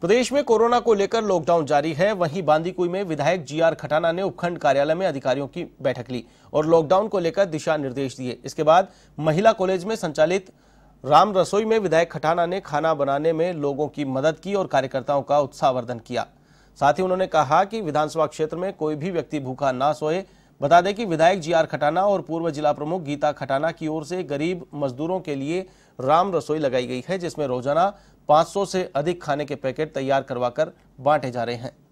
प्रदेश में कोरोना को लेकर लॉकडाउन जारी है वहीं बांदीकुई में विधायक जीआर खटाना ने उपखंड कार्यालय में अधिकारियों की बैठक ली और लॉकडाउन को लेकर दिशा निर्देश दिए इसके बाद महिला कॉलेज में संचालित राम रसोई में विधायक खटाना ने खाना बनाने में लोगों की मदद की और कार्यकर्ताओं का उत्साहवर्धन किया साथ ही उन्होंने कहा कि विधानसभा क्षेत्र में कोई भी व्यक्ति भूखा ना सोए बता दें कि विधायक जी आर खटाना और पूर्व जिला प्रमुख गीता खटाना की ओर से गरीब मजदूरों के लिए राम रसोई लगाई गई है जिसमें रोजाना 500 से अधिक खाने के पैकेट तैयार करवाकर बांटे जा रहे हैं